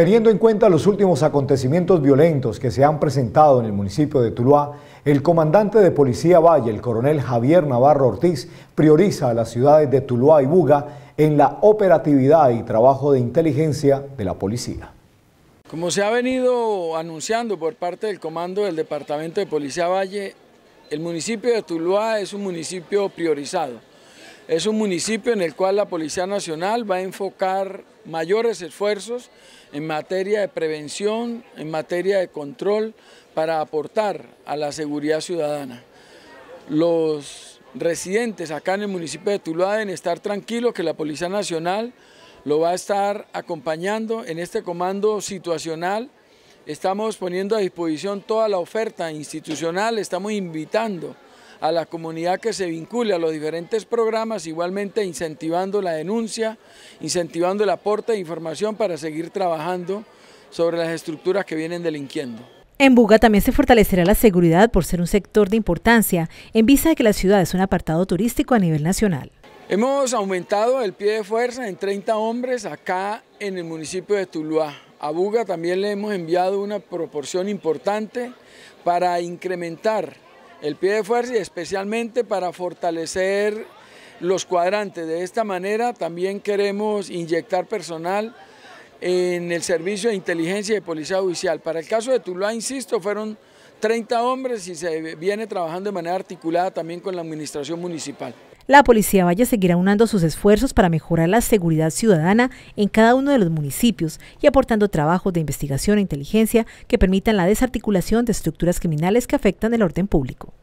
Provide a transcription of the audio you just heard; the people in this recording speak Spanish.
Teniendo en cuenta los últimos acontecimientos violentos que se han presentado en el municipio de Tuluá, el comandante de Policía Valle, el coronel Javier Navarro Ortiz, prioriza a las ciudades de Tuluá y Buga en la operatividad y trabajo de inteligencia de la policía. Como se ha venido anunciando por parte del comando del Departamento de Policía Valle, el municipio de Tuluá es un municipio priorizado es un municipio en el cual la Policía Nacional va a enfocar mayores esfuerzos en materia de prevención, en materia de control, para aportar a la seguridad ciudadana. Los residentes acá en el municipio de Tuluá deben estar tranquilos que la Policía Nacional lo va a estar acompañando en este comando situacional. Estamos poniendo a disposición toda la oferta institucional, estamos invitando a la comunidad que se vincule a los diferentes programas, igualmente incentivando la denuncia, incentivando el aporte de información para seguir trabajando sobre las estructuras que vienen delinquiendo. En Buga también se fortalecerá la seguridad por ser un sector de importancia en vista de que la ciudad es un apartado turístico a nivel nacional. Hemos aumentado el pie de fuerza en 30 hombres acá en el municipio de Tuluá. A Buga también le hemos enviado una proporción importante para incrementar el pie de fuerza y especialmente para fortalecer los cuadrantes. De esta manera también queremos inyectar personal en el servicio de inteligencia y de policía judicial. Para el caso de Tuluá, insisto, fueron 30 hombres y se viene trabajando de manera articulada también con la administración municipal. La Policía Valle seguirá unando sus esfuerzos para mejorar la seguridad ciudadana en cada uno de los municipios y aportando trabajos de investigación e inteligencia que permitan la desarticulación de estructuras criminales que afectan el orden público.